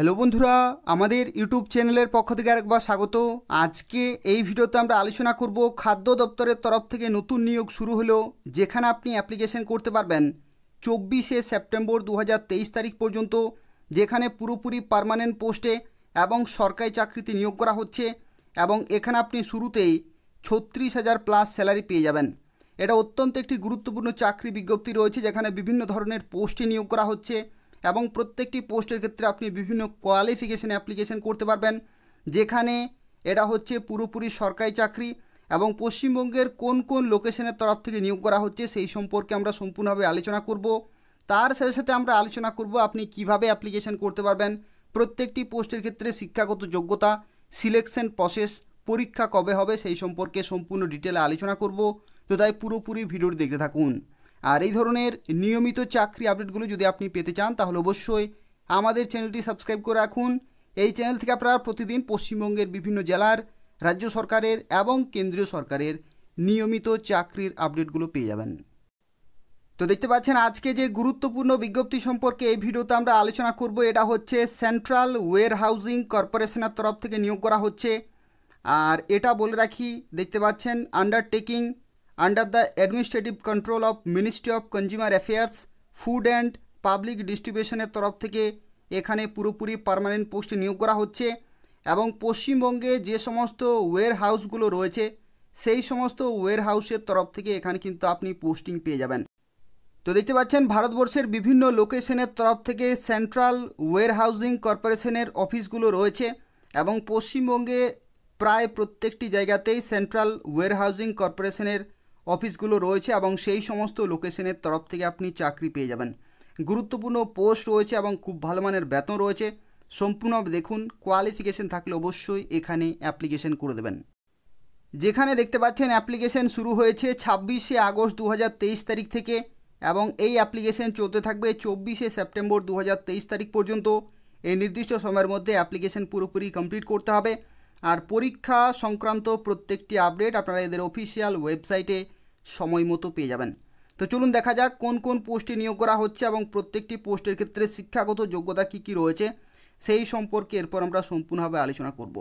Hello বন্ধুরা আমাদের YouTube চ্যানেলের পক্ষ থেকে আরেকবার স্বাগত আজকে এই ভিডিওতে আমরা আলোচনা করব খাদ্য দপ্তরের তরফ থেকে নতুন নিয়োগ শুরু হলো যেখানে আপনি অ্যাপ্লিকেশন করতে পারবেন চব্বিশে সেপ্টেম্বর দু তারিখ পর্যন্ত যেখানে পুরোপুরি পারমানেন্ট পোস্টে এবং সরকারি চাকরিতে নিয়োগ করা হচ্ছে এবং এখানে আপনি শুরুতেই ছত্রিশ হাজার প্লাস স্যালারি পেয়ে যাবেন এটা অত্যন্ত একটি গুরুত্বপূর্ণ চাকরি বিজ্ঞপ্তি রয়েছে যেখানে বিভিন্ন ধরনের পোস্টে নিয়োগ করা হচ্ছে এবং প্রত্যেকটি পোস্টের ক্ষেত্রে আপনি বিভিন্ন কোয়ালিফিকেশান অ্যাপ্লিকেশান করতে পারবেন যেখানে এটা হচ্ছে পুরোপুরি সরকারি চাকরি এবং পশ্চিমবঙ্গের কোন কোন লোকেশনের তরফ থেকে নিয়োগ করা হচ্ছে সেই সম্পর্কে আমরা সম্পূর্ণভাবে আলোচনা করব তার সাথে সাথে আমরা আলোচনা করব আপনি কিভাবে অ্যাপ্লিকেশান করতে পারবেন প্রত্যেকটি পোস্টের ক্ষেত্রে শিক্ষাগত যোগ্যতা সিলেকশন প্রসেস পরীক্ষা কবে হবে সেই সম্পর্কে সম্পূর্ণ ডিটেলে আলোচনা করব তো তাই পুরোপুরি ভিডিওটি দেখতে থাকুন আর এই ধরনের নিয়মিত চাকরি আপডেটগুলো যদি আপনি পেতে চান তাহলে অবশ্যই আমাদের চ্যানেলটি সাবস্ক্রাইব করে রাখুন এই চ্যানেল থেকে আপনারা প্রতিদিন পশ্চিমবঙ্গের বিভিন্ন জেলার রাজ্য সরকারের এবং কেন্দ্রীয় সরকারের নিয়মিত চাকরির আপডেটগুলো পেয়ে যাবেন তো দেখতে পাচ্ছেন আজকে যে গুরুত্বপূর্ণ বিজ্ঞপ্তি সম্পর্কে এই ভিডিওতে আমরা আলোচনা করব এটা হচ্ছে সেন্ট্রাল ওয়ের হাউজিং কর্পোরেশনের তরফ থেকে নিয়োগ করা হচ্ছে আর এটা বলে রাখি দেখতে পাচ্ছেন undertaking under the administrative control of ministry of consumer affairs food and public distribution এর তরফ থেকে এখানে পুরোপুরি পার্মানেন্ট পোস্ট নিয়োগ করা হচ্ছে এবং পশ্চিমবঙ্গে যে সমস্ত ওয়ের হাউসগুলো রয়েছে সেই সমস্ত ওয়ের হাউসের তরফ থেকে এখানে কিন্তু আপনি পোস্টিং পেয়ে যাবেন তো দেখতে পাচ্ছেন ভারতবর্ষের বিভিন্ন লোকেশনের তরফ থেকে সেন্ট্রাল ওয়ের হাউজিং কর্পোরেশনের অফিসগুলো রয়েছে এবং পশ্চিমবঙ্গে প্রায় প্রত্যেকটি জায়গাতেই সেন্ট্রাল ওয়ের হাউজিং কর্পোরেশনের অফিসগুলো রয়েছে এবং সেই সমস্ত লোকেশনের তরফ থেকে আপনি চাকরি পেয়ে যাবেন গুরুত্বপূর্ণ পোস্ট রয়েছে এবং খুব ভালো মানের বেতন রয়েছে সম্পূর্ণ দেখুন কোয়ালিফিকেশন থাকলে অবশ্যই এখানে অ্যাপ্লিকেশন করে দেবেন যেখানে দেখতে পাচ্ছেন অ্যাপ্লিকেশন শুরু হয়েছে ছাব্বিশে আগস্ট দু তারিখ থেকে এবং এই অ্যাপ্লিকেশন চলতে থাকবে চব্বিশে সেপ্টেম্বর দু তারিখ পর্যন্ত এই নির্দিষ্ট সময়ের মধ্যে অ্যাপ্লিকেশন পুরোপুরি কমপ্লিট করতে হবে আর পরীক্ষা সংক্রান্ত প্রত্যেকটি আপডেট আপনারা এদের অফিসিয়াল ওয়েবসাইটে সময় মতো পেয়ে যাবেন তো চলুন দেখা যাক কোন কোন পোস্টে নিয়োগ করা হচ্ছে এবং প্রত্যেকটি পোস্টের ক্ষেত্রে শিক্ষাগত যোগ্যতা কি কি রয়েছে সেই সম্পর্কে এরপর আমরা সম্পূর্ণভাবে আলোচনা করব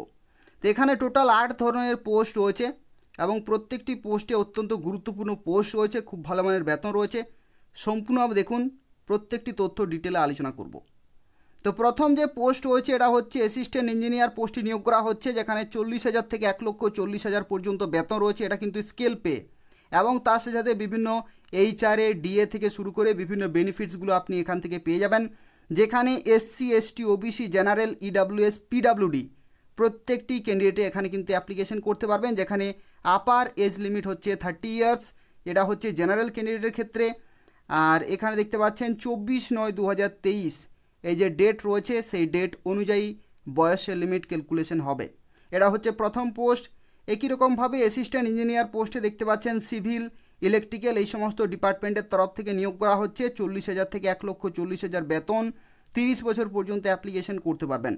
তো এখানে টোটাল আট ধরনের পোস্ট রয়েছে এবং প্রত্যেকটি পোস্টে অত্যন্ত গুরুত্বপূর্ণ পোস্ট রয়েছে খুব ভালো মানের বেতন রয়েছে সম্পূর্ণভাবে দেখুন প্রত্যেকটি তথ্য ডিটেলে আলোচনা করব তো প্রথম যে পোস্ট রয়েছে এটা হচ্ছে অ্যাসিস্ট্যান্ট ইঞ্জিনিয়ার পোস্টে নিয়োগ করা হচ্ছে যেখানে চল্লিশ হাজার থেকে এক লক্ষ চল্লিশ হাজার পর্যন্ত বেতন রয়েছে এটা কিন্তু স্কেল পে এবং তার সাথে সাথে বিভিন্ন এইচআরএ ডিএ থেকে শুরু করে বিভিন্ন বেনিফিটসগুলো আপনি এখান থেকে পেয়ে যাবেন যেখানে SC ST OBC general EWS PWD প্রত্যেকটি ক্যান্ডিডেটে এখানে কিন্তু অ্যাপ্লিকেশন করতে পারবেন যেখানে আপার এজ লিমিট হচ্ছে থার্টি ইয়ার্স এটা হচ্ছে জেনারেল ক্যান্ডিডেটের ক্ষেত্রে আর এখানে দেখতে পাচ্ছেন চব্বিশ নয় দু এই যে ডেট রয়েছে সেই ডেট অনুযায়ী বয়সের লিমিট ক্যালকুলেশন হবে এটা হচ্ছে প্রথম পোস্ট একই রকমভাবে অ্যাসিস্ট্যান্ট ইঞ্জিনিয়ার পোস্টে দেখতে পাচ্ছেন সিভিল ইলেকট্রিক্যাল এই সমস্ত ডিপার্টমেন্টের তরফ থেকে নিয়োগ করা হচ্ছে চল্লিশ হাজার থেকে এক লক্ষ চল্লিশ হাজার বেতন তিরিশ বছর পর্যন্ত অ্যাপ্লিকেশন করতে পারবেন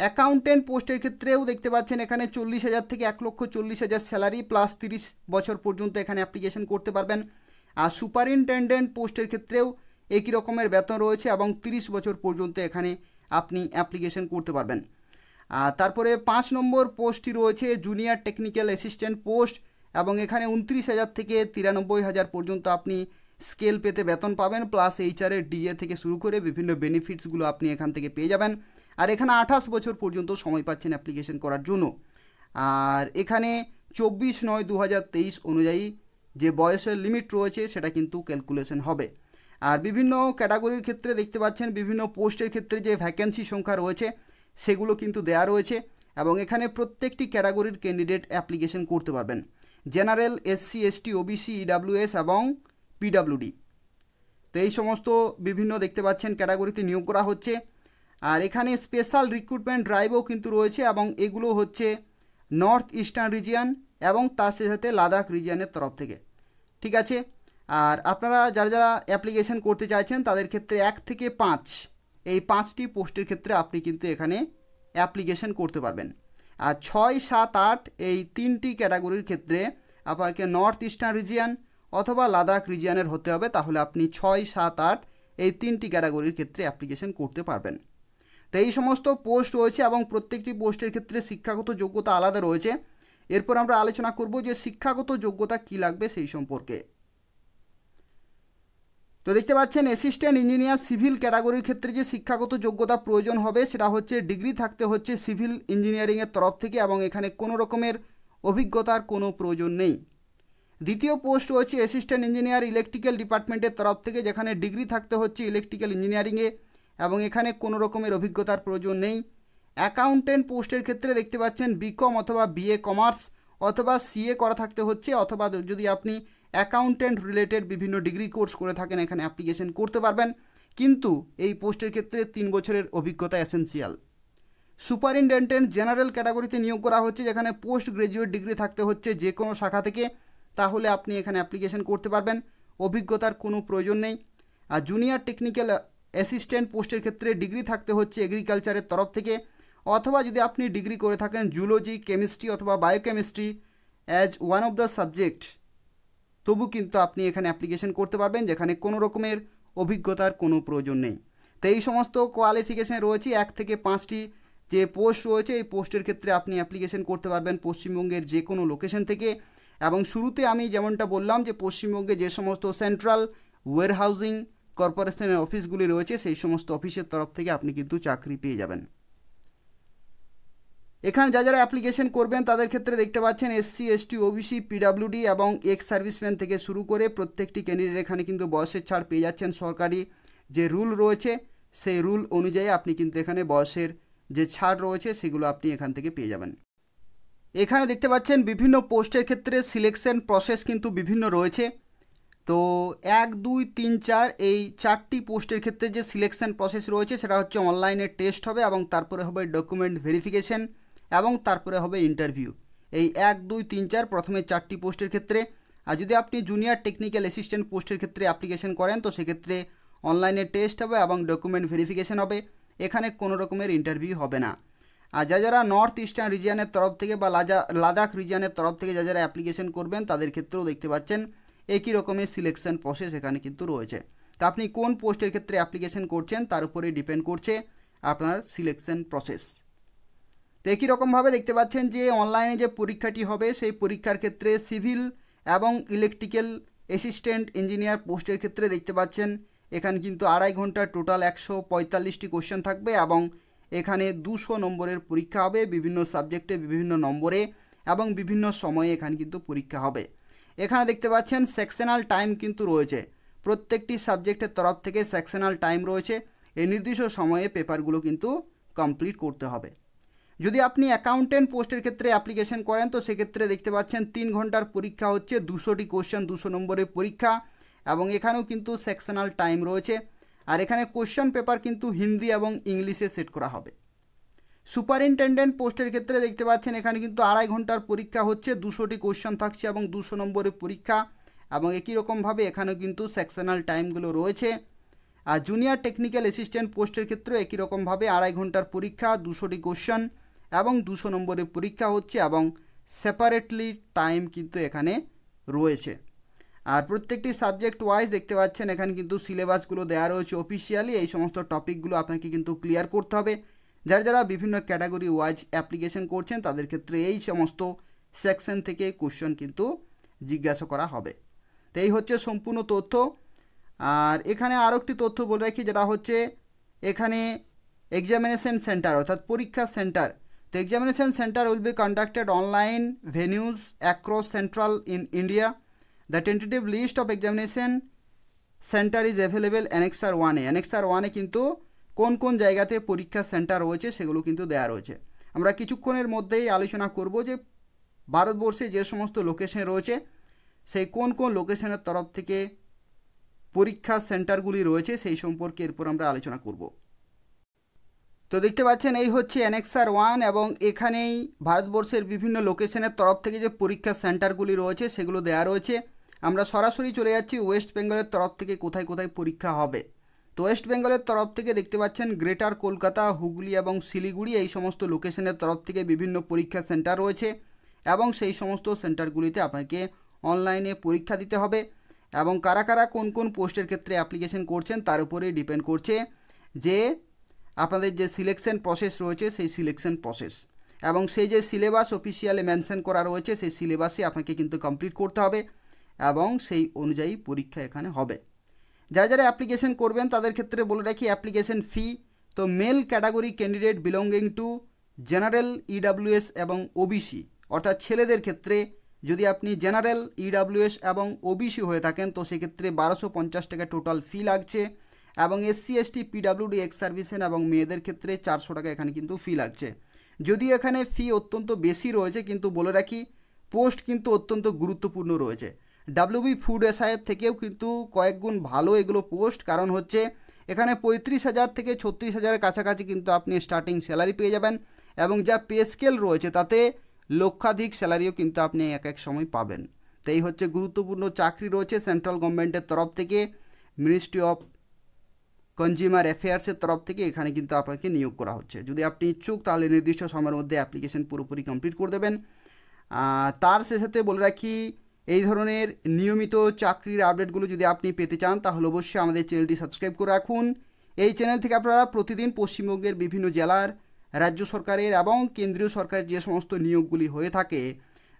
অ্যাকাউন্টেন্ট পোস্টের ক্ষেত্রেও দেখতে পাচ্ছেন এখানে চল্লিশ হাজার থেকে এক লক্ষ চল্লিশ হাজার স্যালারি প্লাস তিরিশ বছর পর্যন্ত এখানে অ্যাপ্লিকেশন করতে পারবেন আর সুপারিনটেন্ডেন্ট পোস্টের ক্ষেত্রেও একই রকমের বেতন রয়েছে এবং তিরিশ বছর পর্যন্ত এখানে আপনি অ্যাপ্লিকেশন করতে পারবেন তারপরে পাঁচ নম্বর পোস্টটি রয়েছে জুনিয়র টেকনিক্যাল অ্যাসিস্ট্যান্ট পোস্ট এবং এখানে উনত্রিশ হাজার থেকে তিরানব্বই হাজার পর্যন্ত আপনি স্কেল পেতে বেতন পাবেন প্লাস এইচআরের ডিএ থেকে শুরু করে বিভিন্ন বেনিফিটসগুলো আপনি এখান থেকে পেয়ে যাবেন আর এখানে আঠাশ বছর পর্যন্ত সময় পাচ্ছেন অ্যাপ্লিকেশন করার জন্য আর এখানে চব্বিশ নয় দু অনুযায়ী যে বয়সের লিমিট রয়েছে সেটা কিন্তু ক্যালকুলেশন হবে আর বিভিন্ন ক্যাটাগরির ক্ষেত্রে দেখতে পাচ্ছেন বিভিন্ন পোস্টের ক্ষেত্রে যে ভ্যাকেন্সি সংখ্যা রয়েছে সেগুলো কিন্তু দেয়া রয়েছে এবং এখানে প্রত্যেকটি ক্যাটাগরির ক্যান্ডিডেট অ্যাপ্লিকেশন করতে পারবেন general SC ST OBC EWS এবং পিডাব্লিউডি তো এই সমস্ত বিভিন্ন দেখতে পাচ্ছেন ক্যাটাগরিতে নিয়োগ করা হচ্ছে আর এখানে স্পেশাল রিক্রুটমেন্ট ড্রাইভও কিন্তু রয়েছে এবং এগুলো হচ্ছে নর্থ ইস্টার্ন রিজিয়ান এবং তার সাথে সাথে লাদাখ রিজিয়ানের তরফ থেকে ঠিক আছে আর আপনারা যারা যারা অ্যাপ্লিকেশন করতে চাইছেন তাদের ক্ষেত্রে এক থেকে পাঁচ এই পাঁচটি পোস্টের ক্ষেত্রে আপনি কিন্তু এখানে অ্যাপ্লিকেশন করতে পারবেন আর ছয় সাত আট এই তিনটি ক্যাটাগরির ক্ষেত্রে আপনাকে নর্থ ইস্টার্ন রিজিয়ান অথবা লাদাখ রিজিয়ানের হতে হবে তাহলে আপনি ছয় সাত আট এই তিনটি ক্যাটাগরির ক্ষেত্রে অ্যাপ্লিকেশন করতে পারবেন তো এই সমস্ত পোস্ট রয়েছে এবং প্রত্যেকটি পোস্টের ক্ষেত্রে শিক্ষাগত যোগ্যতা আলাদা রয়েছে এরপর আমরা আলোচনা করব যে শিক্ষাগত যোগ্যতা কি লাগবে সেই সম্পর্কে তো দেখতে পাচ্ছেন অ্যাসিস্ট্যান্ট ইঞ্জিনিয়ার সিভিল ক্যাটাগরির ক্ষেত্রে যে শিক্ষাগত যোগ্যতা প্রয়োজন হবে সেটা হচ্ছে ডিগ্রি থাকতে হচ্ছে সিভিল ইঞ্জিনিয়ারিংয়ের তরফ থেকে এবং এখানে কোনো রকমের অভিজ্ঞতার কোনো প্রয়োজন নেই দ্বিতীয় পোস্ট হচ্ছে অ্যাসিস্ট্যান্ট ইঞ্জিনিয়ার ইলেকট্রিক্যাল ডিপার্টমেন্টের তরফ থেকে যেখানে ডিগ্রি থাকতে হচ্ছে ইলেকট্রিক্যাল ইঞ্জিনিয়ারিংয়ে এবং এখানে কোনো রকমের অভিজ্ঞতার প্রয়োজন নেই অ্যাকাউন্টেন্ট পোস্টের ক্ষেত্রে দেখতে পাচ্ছেন বিকম অথবা বিএ কমার্স অথবা সিএ করা থাকতে হচ্ছে অথবা যদি আপনি অ্যাকাউন্টেন্ট রিলেটেড বিভিন্ন ডিগ্রি কোর্স করে থাকেন এখানে অ্যাপ্লিকেশন করতে পারবেন কিন্তু এই পোস্টের ক্ষেত্রে তিন বছরের অভিজ্ঞতা এসেন্সিয়াল সুপারিনটেন্ডেন্ট জেনারেল ক্যাটাগরিতে নিয়োগ করা হচ্ছে যেখানে পোস্ট গ্রাজুয়েট ডিগ্রি থাকতে হচ্ছে যে কোনো শাখা থেকে তাহলে আপনি এখানে অ্যাপ্লিকেশন করতে পারবেন অভিজ্ঞতার কোনো প্রয়োজন নেই আর জুনিয়র টেকনিক্যাল অ্যাসিস্ট্যান্ট পোস্টের ক্ষেত্রে ডিগ্রি থাকতে হচ্ছে এগ্রিকালচারের তরফ থেকে অথবা যদি আপনি ডিগ্রি করে থাকেন জুলজি কেমিস্ট্রি অথবা biochemistry as one of the subject তবু কিন্তু আপনি এখানে অ্যাপ্লিকেশন করতে পারবেন যেখানে কোনো রকমের অভিজ্ঞতার কোনো প্রয়োজন নেই তো এই সমস্ত কোয়ালিফিকেশান রয়েছে এক থেকে পাঁচটি যে পোস্ট রয়েছে এই পোস্টের ক্ষেত্রে আপনি অ্যাপ্লিকেশন করতে পারবেন পশ্চিমবঙ্গের যে কোনো লোকেশন থেকে এবং শুরুতে আমি যেমনটা বললাম যে পশ্চিমবঙ্গে যে সমস্ত সেন্ট্রাল ওয়ারহাউজিং কর্পোরেশনের অফিসগুলি রয়েছে সেই সমস্ত অফিসের তরফ থেকে আপনি কিন্তু চাকরি পেয়ে যাবেন এখানে যা যারা অ্যাপ্লিকেশন করবেন তাদের ক্ষেত্রে দেখতে পাচ্ছেন এসসি এসটি ওবিসি পিডাব্লিউডি এবং এক্স সার্ভিসম্যান থেকে শুরু করে প্রত্যেকটি ক্যান্ডিডেট এখানে কিন্তু বয়সের ছাড় পেয়ে যাচ্ছেন সরকারি যে রুল রয়েছে সেই রুল অনুযায়ী আপনি কিন্তু এখানে বয়সের যে ছাড় রয়েছে সেগুলো আপনি এখান থেকে পেয়ে যাবেন এখানে দেখতে পাচ্ছেন বিভিন্ন পোস্টের ক্ষেত্রে সিলেকশন প্রসেস কিন্তু বিভিন্ন রয়েছে তো এক দুই তিন চার এই চারটি পোস্টের ক্ষেত্রে যে সিলেকশন প্রসেস রয়েছে সেটা হচ্ছে অনলাইনে টেস্ট হবে এবং তারপরে হবে ডকুমেন্ট ভেরিফিকেশন এবং তারপরে হবে ইন্টারভিউ এই এক দুই তিন চার প্রথমে চারটি পোস্টের ক্ষেত্রে আর যদি আপনি জুনিয়র টেকনিক্যাল অ্যাসিস্ট্যান্ট পোস্টের ক্ষেত্রে অ্যাপ্লিকেশন করেন তো সেক্ষেত্রে অনলাইনে টেস্ট হবে এবং ডকুমেন্ট ভেরিফিকেশন হবে এখানে কোনো রকমের ইন্টারভিউ হবে না আর যা যারা নর্থ ইস্টার্ন রিজিয়ানের তরফ থেকে বা লাজা লাদাখ রিজিয়ানের তরফ থেকে যা যারা অ্যাপ্লিকেশন করবেন তাদের ক্ষেত্রেও দেখতে পাচ্ছেন একই রকমের সিলেকশন প্রসেস এখানে কিন্তু রয়েছে তা আপনি কোন পোস্টের ক্ষেত্রে অ্যাপ্লিকেশন করছেন তার উপরে ডিপেন্ড করছে আপনার সিলেকশন প্রসেস একই রকমভাবে দেখতে পাচ্ছেন যে অনলাইনে যে পরীক্ষাটি হবে সেই পরীক্ষার ক্ষেত্রে সিভিল এবং ইলেকট্রিক্যাল অ্যাসিস্ট্যান্ট ইঞ্জিনিয়ার পোস্টের ক্ষেত্রে দেখতে পাচ্ছেন এখানে কিন্তু আড়াই ঘন্টা টোটাল একশো পঁয়তাল্লিশটি কোশ্চেন থাকবে এবং এখানে দুশো নম্বরের পরীক্ষা হবে বিভিন্ন সাবজেক্টে বিভিন্ন নম্বরে এবং বিভিন্ন সময়ে এখানে কিন্তু পরীক্ষা হবে এখানে দেখতে পাচ্ছেন সেকশনাল টাইম কিন্তু রয়েছে প্রত্যেকটি সাবজেক্টের তরফ থেকে সেকশনাল টাইম রয়েছে এই নির্দিষ্ট সময়ে পেপারগুলো কিন্তু কমপ্লিট করতে হবে যদি আপনি অ্যাকাউন্টেন্ট পোস্টের ক্ষেত্রে অ্যাপ্লিকেশন করেন তো সেক্ষেত্রে দেখতে পাচ্ছেন তিন ঘন্টার পরীক্ষা হচ্ছে দুশোটি কোশ্চেন দুশো নম্বরের পরীক্ষা এবং এখানেও কিন্তু সেকশনাল টাইম রয়েছে আর এখানে কোশ্চেন পেপার কিন্তু হিন্দি এবং ইংলিশে সেট করা হবে সুপারিনটেন্ডেন্ট পোস্টের ক্ষেত্রে দেখতে পাচ্ছেন এখানে কিন্তু আড়াই ঘন্টার পরীক্ষা হচ্ছে দুশোটি কোশ্চেন থাকছে এবং দুশো নম্বরের পরীক্ষা এবং একই রকমভাবে এখানেও কিন্তু সেকশনাল টাইমগুলো রয়েছে আর জুনিয়র টেকনিক্যাল অ্যাসিস্ট্যান্ট পোস্টের ক্ষেত্রেও একই রকমভাবে আড়াই ঘন্টার পরীক্ষা দুশোটি কোশ্চেন এবং দুশো নম্বরের পরীক্ষা হচ্ছে এবং সেপারেটলি টাইম কিন্তু এখানে রয়েছে আর প্রত্যেকটি সাবজেক্ট ওয়াইজ দেখতে পাচ্ছেন এখানে কিন্তু সিলেবাসগুলো দেওয়া রয়েছে অফিসিয়ালি এই সমস্ত টপিকগুলো আপনাকে কিন্তু ক্লিয়ার করতে হবে যারা যারা বিভিন্ন ক্যাটাগরি ওয়াইজ অ্যাপ্লিকেশন করছেন তাদের ক্ষেত্রে এই সমস্ত সেকশন থেকে কোশ্চেন কিন্তু জিজ্ঞাসা করা হবে তো এই হচ্ছে সম্পূর্ণ তথ্য আর এখানে আরও একটি তথ্য বলে রাখি যেটা হচ্ছে এখানে এক্সামিনেশন সেন্টার অর্থাৎ পরীক্ষা centre The examination center will be conducted online venues across central in India. The tentative list of examination center is available annexer 1A. A annexer 1 A কিন্তু কোন কোন জায়গাতে পরীক্ষা সেন্টার রয়েছে সেগুলো কিন্তু দেয়া রয়েছে আমরা কিছুক্ষণের মধ্যেই আলোচনা করব যে ভারতবর্ষে যে সমস্ত লোকেশন রয়েছে সেই কোন কোন লোকেশনের তরফ থেকে পরীক্ষা সেন্টারগুলি রয়েছে সেই সম্পর্কে এরপর আমরা আলোচনা করব তো দেখতে পাচ্ছেন এই হচ্ছে অ্যানেক্সার ওয়ান এবং এখানেই ভারতবর্ষের বিভিন্ন লোকেশনের তরফ থেকে যে পরীক্ষা সেন্টারগুলি রয়েছে সেগুলো দেয়া রয়েছে আমরা সরাসরি চলে যাচ্ছি ওয়েস্ট বেঙ্গলের তরফ থেকে কোথায় কোথায় পরীক্ষা হবে তো ওয়েস্ট বেঙ্গলের তরফ থেকে দেখতে পাচ্ছেন গ্রেটার কলকাতা হুগলি এবং শিলিগুড়ি এই সমস্ত লোকেশনের তরফ থেকে বিভিন্ন পরীক্ষা সেন্টার রয়েছে এবং সেই সমস্ত সেন্টারগুলিতে আপনাকে অনলাইনে পরীক্ষা দিতে হবে এবং কারা কারা কোন কোন পোস্টের ক্ষেত্রে অ্যাপ্লিকেশন করছেন তার উপরে ডিপেন্ড করছে যে আপনাদের যে সিলেকশন প্রসেস রয়েছে সেই সিলেকশন প্রসেস এবং সেই যে সিলেবাস অফিসিয়ালে মেনশন করা রয়েছে সেই সিলেবাসই আপনাকে কিন্তু কমপ্লিট করতে হবে এবং সেই অনুযায়ী পরীক্ষা এখানে হবে যারা যারা অ্যাপ্লিকেশন করবেন তাদের ক্ষেত্রে বলে রাখি অ্যাপ্লিকেশন ফি তো male category candidate belonging to general EWS এবং ওবিসি অর্থাৎ ছেলেদের ক্ষেত্রে যদি আপনি জেনারেল ইডাব্লিউএস e এবং ওবিসি হয়ে থাকেন তো সেক্ষেত্রে বারোশো পঞ্চাশ টাকা টোটাল ফি লাগছে এবং SC ST PWD ex servicemen এবং মেয়েদের ক্ষেত্রে চারশো টাকা এখানে কিন্তু ফি লাগছে যদিও এখানে ফি অত্যন্ত বেশি রয়েছে কিন্তু বলে রাখি পোস্ট কিন্তু অত্যন্ত গুরুত্বপূর্ণ রয়েছে ডাব্লিউবি ফুড এসআইয়ের থেকেও কিন্তু কয়েক গুণ ভালো এগুলো পোস্ট কারণ হচ্ছে এখানে পঁয়ত্রিশ হাজার থেকে ছত্রিশ হাজারের কাছাকাছি কিন্তু আপনি স্টার্টিং স্যালারি পেয়ে যাবেন এবং যা পে স্কেল রয়েছে তাতে লক্ষাধিক স্যালারিও কিন্তু আপনি এক এক সময় পাবেন তো এই হচ্ছে গুরুত্বপূর্ণ চাকরি রয়েছে সেন্ট্রাল গভর্নমেন্টের তরফ থেকে মিনিস্ট্রি অফ কনজিউমার অ্যাফেয়ার্সের তরফ থেকে এখানে কিন্তু আপনাকে নিয়োগ করা হচ্ছে যদি আপনি ইচ্ছুক তাহলে নির্দিষ্ট সময়ের মধ্যে অ্যাপ্লিকেশন পুরোপুরি কমপ্লিট করে দেবেন তার সাথে বলে রাখি এই ধরনের নিয়মিত চাকরির আপডেটগুলো যদি আপনি পেতে চান তাহলে অবশ্যই আমাদের চ্যানেলটি সাবস্ক্রাইব করে রাখুন এই চ্যানেল থেকে আপনারা প্রতিদিন পশ্চিমবঙ্গের বিভিন্ন জেলার রাজ্য সরকারের এবং কেন্দ্রীয় সরকারের যে সমস্ত নিয়োগগুলি হয়ে থাকে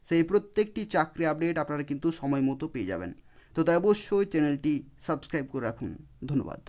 সেই প্রত্যেকটি চাকরি আপডেট আপনারা কিন্তু সময় মতো পেয়ে যাবেন তো তাই অবশ্যই চ্যানেলটি সাবস্ক্রাইব করে রাখুন ধন্যবাদ